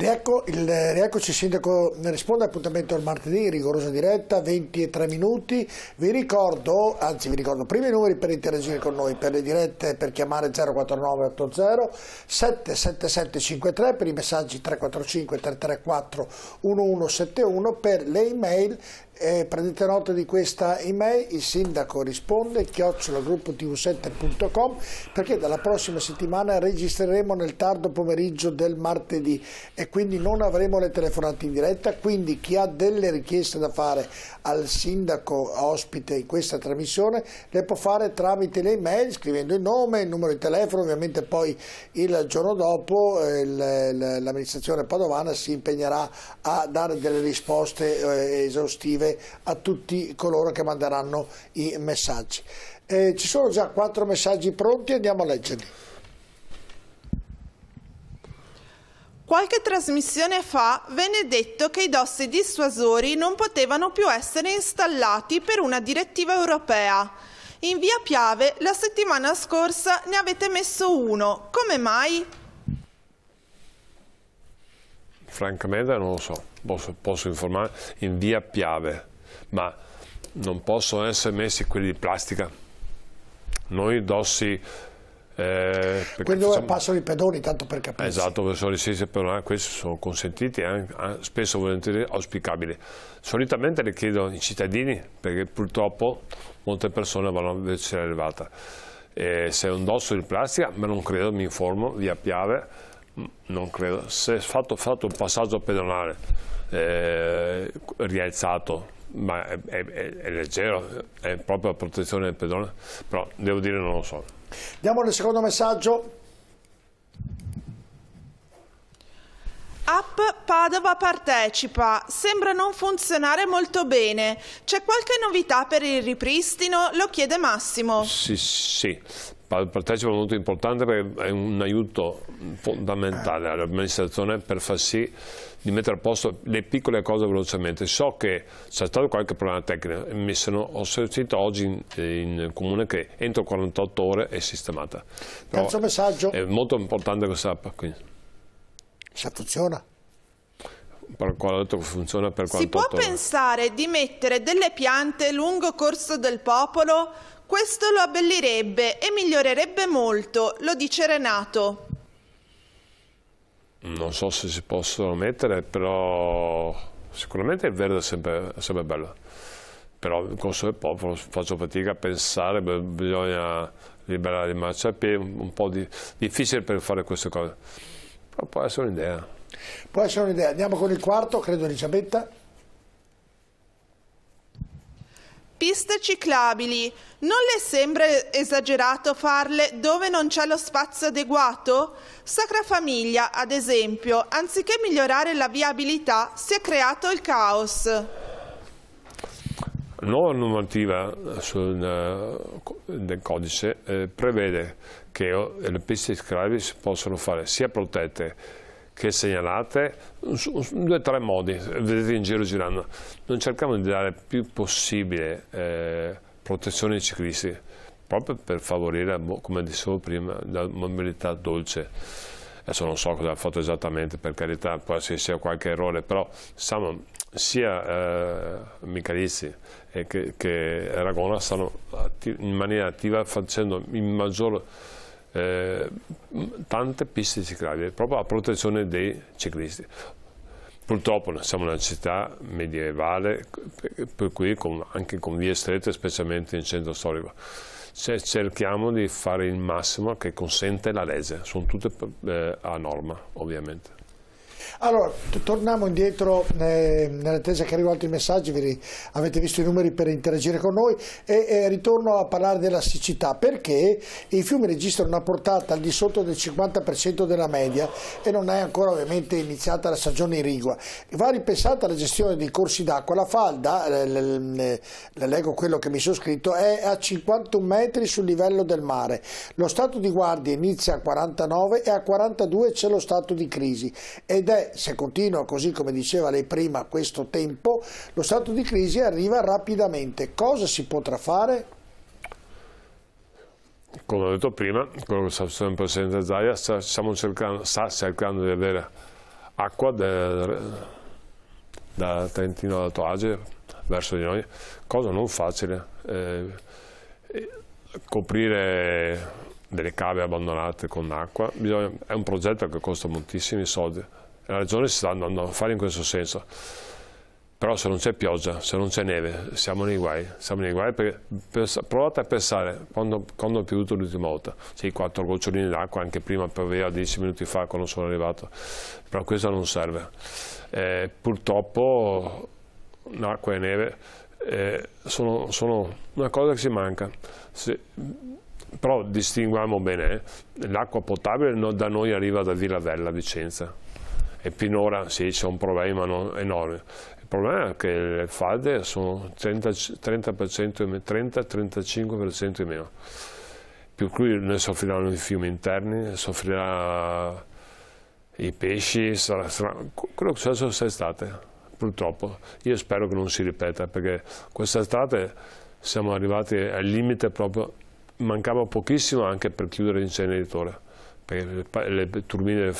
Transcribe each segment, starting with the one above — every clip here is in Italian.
Riecco, il, rieccoci Sindaco risponde, appuntamento al martedì, rigorosa diretta, 23 minuti. Vi ricordo, anzi vi ricordo prima i numeri per interagire con noi, per le dirette per chiamare 04980 77753, per i messaggi 345 334 1171, per le email eh, prendete nota di questa email, il sindaco risponde chiocciolagruppo tv 7com perché dalla prossima settimana registreremo nel tardo pomeriggio del martedì e quindi non avremo le telefonate in diretta, quindi chi ha delle richieste da fare al sindaco ospite in questa trasmissione le può fare tramite le email scrivendo il nome, il numero di telefono, ovviamente poi il giorno dopo eh, l'amministrazione padovana si impegnerà a dare delle risposte eh, esaustive rispondere a tutti coloro che manderanno i messaggi. Eh, ci sono già quattro messaggi pronti, andiamo a leggerli. Qualche trasmissione fa venne detto che i dossi dissuasori non potevano più essere installati per una direttiva europea. In via Piave la settimana scorsa ne avete messo uno. Come mai? francamente non lo so, posso, posso informare in via Piave, ma non possono essere messi quelli di plastica. Noi dossi eh, Quelli dove facciamo... passano i pedoni, tanto per capire. Esatto, per sono licenze pedonali, questi sono consentiti, eh, eh spesso volentieri auspicabili. Solitamente le chiedono i cittadini, perché purtroppo molte persone vanno a velocità elevata. Eh, se è un dosso di plastica, ma non credo, mi informo via Piave, non credo, se è fatto, fatto un passaggio pedonale eh, rialzato, ma è, è, è, leggero, è proprio a protezione del pedone, però devo dire non lo so. Diamo il secondo messaggio. App Padova partecipa, sembra non funzionare molto bene. C'è qualche novità per il ripristino? Lo chiede Massimo. Sì, sì, partecipa molto importante perché è un aiuto fondamentale all'amministrazione per far sì di mettere a posto le piccole cose velocemente. So che c'è stato qualche problema tecnico, e mi sono, ho sentito oggi in, in, comune che entro 48 ore è sistemata. Però Terzo messaggio. È molto importante questa app. Quindi. Se funziona per quanto funziona per quanto Si può pensare di mettere delle piante lungo corso del popolo questo lo abbellirebbe e migliorerebbe molto, lo dice Renato. Non so se si possono mettere, però sicuramente il verde è sempre, è sempre bello. Però nel corso del popolo faccio fatica a pensare, bisogna liberare il marciapiede, un po' di, difficile per fare queste cose. Però può essere un'idea. Può essere un'idea. Andiamo con il quarto, credo Elisabetta. piste ciclabili, non le sembra esagerato farle dove non c'è lo spazio adeguato? Sacra Famiglia, ad esempio, anziché migliorare la viabilità, si è creato il caos. La nuova normativa sul, eh, del codice eh, prevede che eh, le piste ciclabili si possono fare sia protette che segnalate in due o tre modi, vedete in giro girando. Non cerchiamo di dare più possibile eh, protezione ai ciclisti, proprio per favorire, boh, come dicevo prima, la mobilità dolce adesso non so cosa ha fatto esattamente per carità, può essere sia qualche errore, però siamo, sia eh, Michalizzi che, che Ragona stanno in maniera attiva facendo il maggior eh, tante piste ciclabili proprio a protezione dei ciclisti. Purtroppo siamo una città medievale, per cui con, anche con vie strette, specialmente in centro storico, cerchiamo di fare il massimo che consente la legge, sono tutte eh, a norma ovviamente. Allora, torniamo indietro eh, nell'attesa che arrivano altri messaggi, vi, avete visto i numeri per interagire con noi e eh, ritorno a parlare della siccità perché i fiumi registrano una portata al di sotto del 50% della media e non è ancora ovviamente iniziata la stagione irrigua. Va ripensata la gestione dei corsi d'acqua, la falda, eh, le, le leggo quello che mi sono scritto, è a 51 metri sul livello del mare. Lo stato di guardia inizia a 49 e a 42 c'è lo stato di crisi ed è se continua così come diceva lei prima questo tempo, lo stato di crisi arriva rapidamente. Cosa si potrà fare? Come ho detto prima, quello che sta facendo il Presidente Zaia, sta, cercando, sta cercando di avere acqua da Trentino Alto Adige verso di noi, cosa non facile, eh, coprire delle cave abbandonate con acqua, bisogna, è un progetto che costa moltissimi soldi, la regione si sta andando a fare in questo senso. Però se non c'è pioggia, se non c'è neve, siamo nei guai. Siamo nei guai perché pensa, provate a pensare quando, quando è piovuto l'ultima volta. Sì, quattro gocciolini d'acqua, anche prima pioveva dieci minuti fa quando sono arrivato. Però questo non serve. Eh, purtroppo l'acqua e neve eh, sono, sono, una cosa che si manca. Se, però distinguiamo bene, eh? l'acqua potabile no, da noi arriva da Villa Vella, Vicenza, e finora sì c'è un problema no, enorme. Il problema è che le falde sono 30-35% in meno, Più cui ne soffriranno i fiumi interni, soffrirà i pesci, sarà, sarà quello che c'è questa estate, purtroppo. Io spero che non si ripeta perché questa estate siamo arrivati al limite proprio, mancava pochissimo anche per chiudere l'inceneritore perché le turbine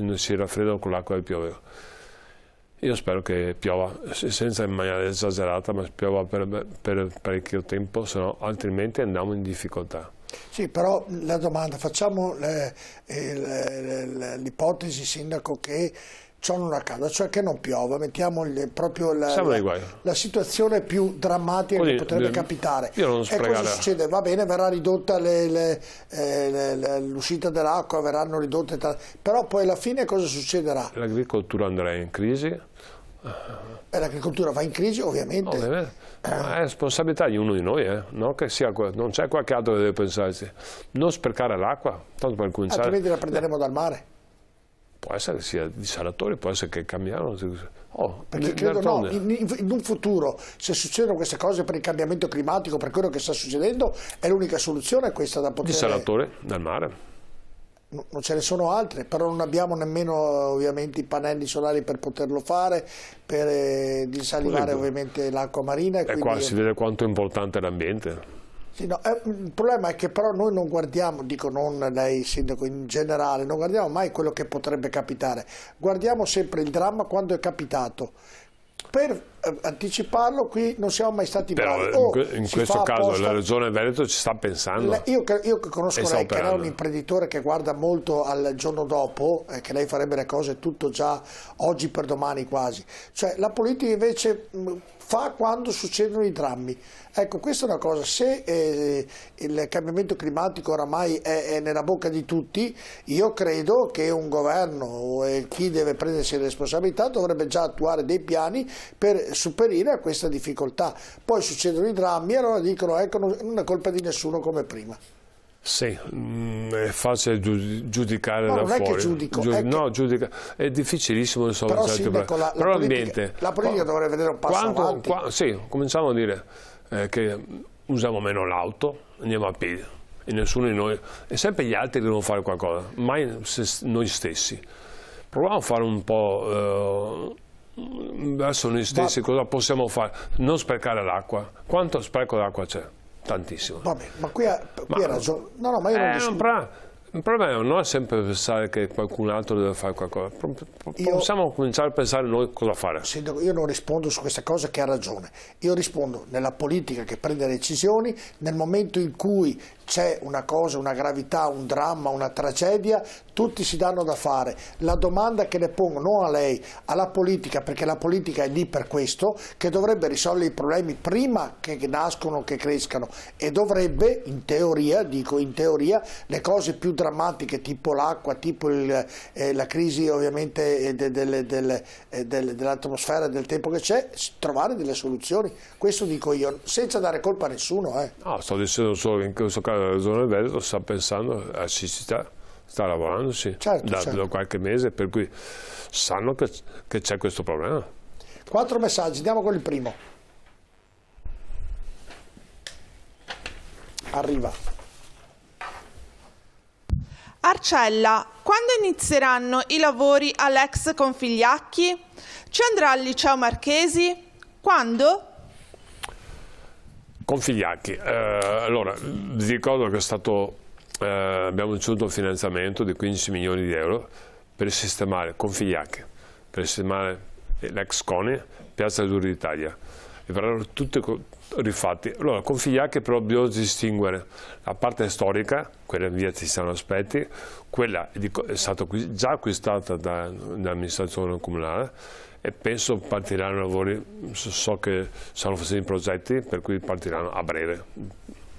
non si raffreddano con l'acqua che piove. Io spero che piova, senza in maniera esagerata, ma piova per, per parecchio tempo, no, altrimenti andiamo in difficoltà. Sì, però la domanda, facciamo l'ipotesi, Sindaco, che ciò non accada, cioè che non piova, mettiamo il, proprio la, la, la, situazione più drammatica Così, che potrebbe capitare. Io non e cosa succede? Va bene, verrà ridotta eh, l'uscita dell'acqua, verranno ridotte, però poi alla fine cosa succederà? L'agricoltura andrà in crisi, eh, l'agricoltura va in crisi ovviamente. ovviamente. è responsabilità di uno di noi, eh? no? sia, non c'è qualche altro che deve pensarci. Non sprecare l'acqua, tanto per cominciare. Altrimenti la prenderemo dal mare può essere che sia di Saratore, può essere che cambiamo. Oh, Perché credo no, in, in, un futuro, se succedono queste cose per il cambiamento climatico, per quello che sta succedendo, è l'unica soluzione questa da poter... Di Saratore, dal mare non ce ne sono altre, però non abbiamo nemmeno ovviamente i pannelli solari per poterlo fare, per eh, disalivare ovviamente l'acqua marina. E, e quindi... qua si vede quanto è importante l'ambiente. Sì, no, eh, mm, il problema è che però noi non guardiamo, dico non lei sindaco in generale, non guardiamo mai quello che potrebbe capitare, guardiamo sempre il dramma quando è capitato. Per eh, anticiparlo, qui non siamo mai stati Però bravi. Oh, in questo caso apposta... la Regione Veneto ci sta pensando. La, io, io che conosco lei, operando. che era un imprenditore che guarda molto al giorno dopo, eh, che lei farebbe le cose tutto già oggi per domani quasi. Cioè la politica invece mh, mm, fa quando succedono i drammi. Ecco, questa è una cosa, se eh, il cambiamento climatico oramai è, è, nella bocca di tutti, io credo che un governo o eh, chi deve prendersi le responsabilità dovrebbe già attuare dei piani per sopperire a questa difficoltà. Poi succedono i drammi e allora dicono ecco non è colpa di nessuno come prima. Sì, mm, è facile giudicare no, da non fuori. Non è che giudico. Giud... È no, che... giudica... è difficilissimo risolvere però, sindaco, ecco, la, però l'ambiente. La politica dovrebbe vedere un passo quanto, avanti. Qua... sì, cominciamo a dire eh, che usiamo meno l'auto, andiamo a piedi. E nessuno di noi, e sempre gli altri devono fare qualcosa, mai noi stessi. Proviamo a fare un po' eh, sono gli stessi, cosa possiamo fare? Non sprecare l'acqua. Quanto spreco d'acqua c'è? Tantissimo. Vabbè, ma qui, ha, ragione. No, no, ma io non eh, discuto. Il problema non è sempre pensare che qualcun altro deve fare qualcosa, possiamo io, cominciare a pensare noi cosa fare. Sindaco, io non rispondo su questa cosa che ha ragione, io rispondo nella politica che prende decisioni, nel momento in cui c'è una cosa, una gravità, un dramma, una tragedia, tutti si danno da fare. La domanda che le pongo non a lei, alla politica, perché la politica è lì per questo, che dovrebbe risolvere i problemi prima che nascono, che crescano e dovrebbe, in teoria, dico in teoria, le cose più drammatiche tipo l'acqua, tipo il, eh, la crisi ovviamente eh, de, de, de, eh, dell'atmosfera, del tempo che c'è, trovare delle soluzioni. Questo dico io, senza dare colpa a nessuno. Eh. No, sto dicendo solo che in questo caso la zona del Veneto sta pensando a siccità, sta lavorandoci certo, da, certo. da, qualche mese, per cui sanno che, che c'è questo problema. Quattro messaggi, andiamo con il primo. Arriva. Arcella, quando inizieranno i lavori all'ex Configliacchi? Ci andrà al liceo Marchesi? Quando? Configliacchi, eh, allora vi ricordo che stato, eh, abbiamo ricevuto un finanziamento di 15 milioni di euro per sistemare Configliacchi, per sistemare l'ex CONI, Piazza Azzurri d'Italia e verranno tutti rifatti. Allora, Configliacchi però bisogna distinguere la parte storica, quella in via Tiziano Aspetti, quella è stata già acquistata dall'amministrazione comunale, e penso partiranno i lavori, so che stanno facendo i progetti per cui partiranno a breve.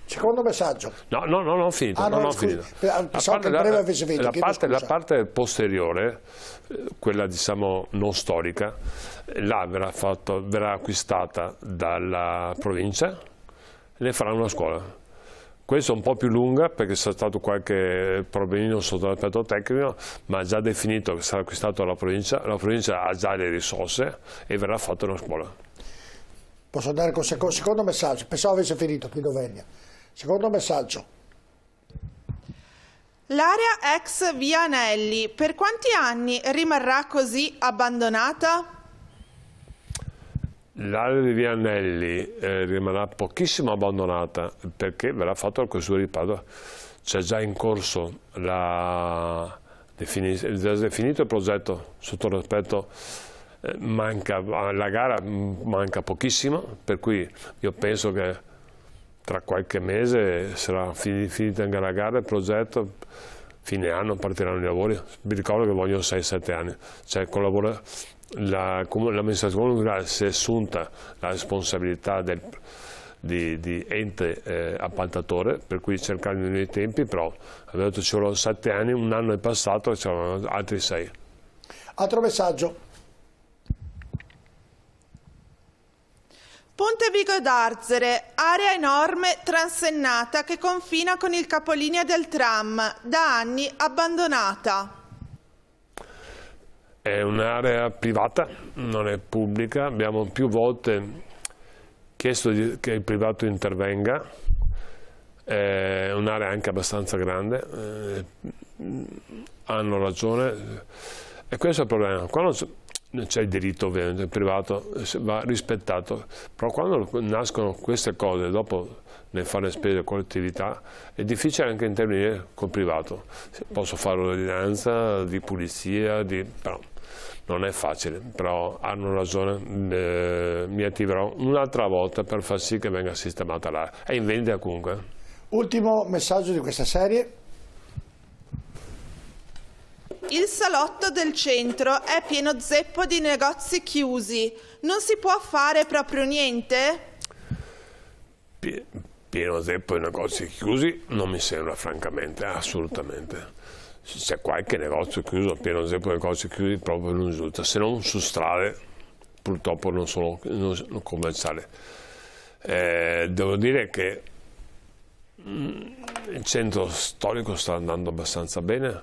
Secondo messaggio. No, no, no, non finito. Ah, no, non finito. La, parte, la, finito la, parte, la parte, posteriore, eh, quella diciamo non storica, là verrà, fatto, verrà acquistata dalla provincia e ne farà una scuola questo è un po' più lunga perché c'è stato qualche problemino sotto l'aspetto tecnico, ma ha già definito che sarà acquistato dalla provincia, la provincia ha già le risorse e verrà fatta una scuola. Posso andare con il secondo, secondo messaggio? Pensavo avesse finito, qui Dovegna. Secondo messaggio. L'area ex via Anelli per quanti anni rimarrà così abbandonata? L'area di Via Anelli eh, rimarrà pochissimo abbandonata perché verrà fatto al Consiglio di Padova. C'è già in corso la definito il progetto sotto l'aspetto eh, manca, la gara mm, manca pochissimo, per cui io penso che tra qualche mese sarà finita anche la gara, il progetto, fine anno partiranno i lavori, vi ricordo che vogliono 6-7 anni, cioè collabora, l'amministrazione comunale si è assunta la responsabilità del, di, di, ente eh, appaltatore, per cui cercare di i tempi, però abbiamo detto ci vogliono sette anni, un anno è passato e ci c'erano altri sei. Altro messaggio. Ponte Vigo d'Arzere, area enorme transennata che confina con il capolinea del tram, da anni abbandonata. È un'area privata, non è pubblica, abbiamo più volte chiesto che il privato intervenga, è un'area anche abbastanza grande, eh, hanno ragione e questo è il problema. Quando c'è il diritto ovviamente, il privato va rispettato, però quando nascono queste cose, dopo nel fare le spese collettività, è difficile anche intervenire col privato. Posso fare un'ordinanza di pulizia, di... però non è facile, però hanno ragione, eh, mi attiverò un'altra volta per far sì che venga sistemata l'area. È in vendita comunque. Eh. Ultimo messaggio di questa serie. Il salotto del centro è pieno zeppo di negozi chiusi. Non si può fare proprio niente? Pieno zeppo di negozi chiusi non mi sembra francamente, assolutamente c'è qualche negozio chiuso, appena un esempio di negozi chiusi proprio non risulta, se non su strade purtroppo non sono, non sono commerciali. Eh, devo dire che mm, il centro storico sta andando abbastanza bene,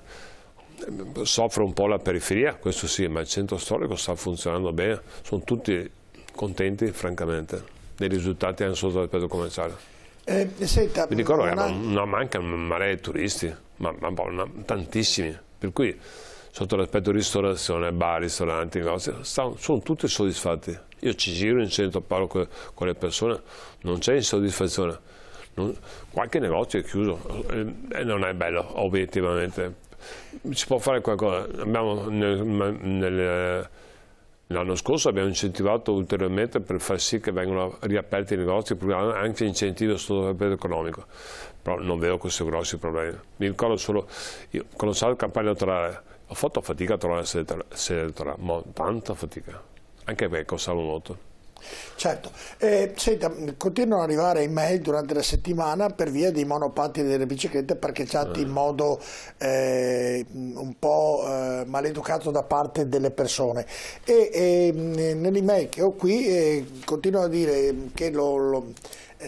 soffre un po' la periferia, questo sì, ma il centro storico sta funzionando bene, sono tutti contenti francamente dei risultati anche sotto l'aspetto commerciale. Eh, senta, Mi ricordo che ha... no, manca un mare di turisti ma, ma, boh, ma tantissimi, per cui sotto l'aspetto ristorazione, bar, ristoranti, cose, stanno, sono tutti soddisfatti. Io ci giro in centro, parlo con, con le persone, non c'è insoddisfazione. Non, qualche negozio è chiuso eh, e non è bello, obiettivamente. Si può fare qualcosa. l'anno scorso abbiamo incentivato ulteriormente per far sì che vengano riaperti i negozi, anche incentivo sul economico però non vedo questi grossi problemi. Mi ricordo solo, io, quando sono campagna elettorale, ho fatto fatica a trovare la sede elettorale, ma tanta fatica, anche perché costava molto. Certo, eh, senta, continuano ad arrivare email durante la settimana per via dei monopattini delle biciclette parcheggiati eh. in modo eh, un po' eh, maleducato da parte delle persone e, e ehm, nell'email che ho qui eh, continuano a dire che lo, lo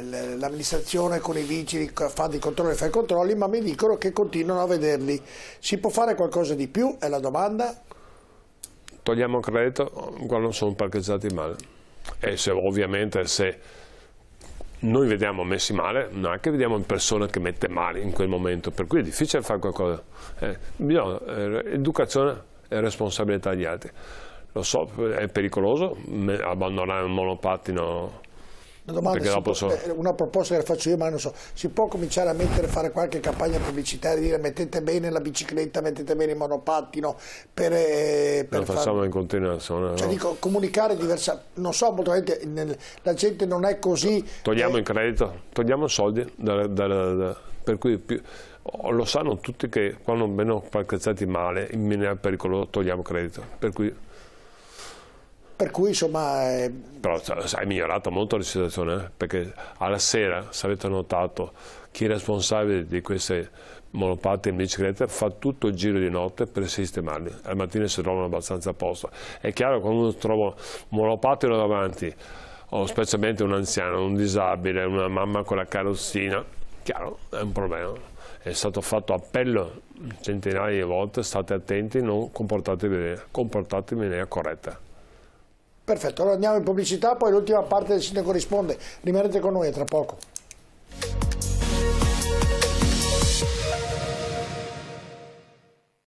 l'amministrazione con i vigili fa dei controlli, e fa i controlli, ma mi dicono che continuano a vederli. Si può fare qualcosa di più? È la domanda. Togliamo credito quando sono parcheggiati male. E se, ovviamente se noi vediamo messi male, non è che vediamo persone che mette male in quel momento, per cui è difficile fare qualcosa. Eh, bisogna, eh, educazione e responsabilità degli altri. Lo so, è pericoloso abbandonare un monopattino una Domanda, può, eh, una proposta che la faccio io ma non so si può cominciare a mettere, fare qualche campagna pubblicitaria e dire mettete bene la bicicletta mettete bene il monopattino per, eh, per la facciamo far... in continuazione cioè no? dico comunicare diversa non so molto nel... la gente non è così togliamo eh... in credito togliamo soldi da, da, da, per cui più... Oh, lo sanno tutti che quando vengono parcheggiati male in maniera pericolosa togliamo credito per cui per cui insomma... È... Eh, Però sai, è migliorata molto la situazione, eh? perché alla sera, se avete notato, chi è responsabile di queste monopatti in bicicletta fa tutto il giro di notte per sistemarli, al mattino si trovano abbastanza a posto. È chiaro quando uno trova un monopattino davanti, o specialmente un anziano, un disabile, una mamma con la carrozzina, chiaro, è un problema. È stato fatto appello centinaia di volte, state attenti, non comportatevi comportatevi in maniera corretta. Perfetto, allora andiamo in pubblicità, poi l'ultima parte del Sindaco risponde. Rimanete con noi a tra poco.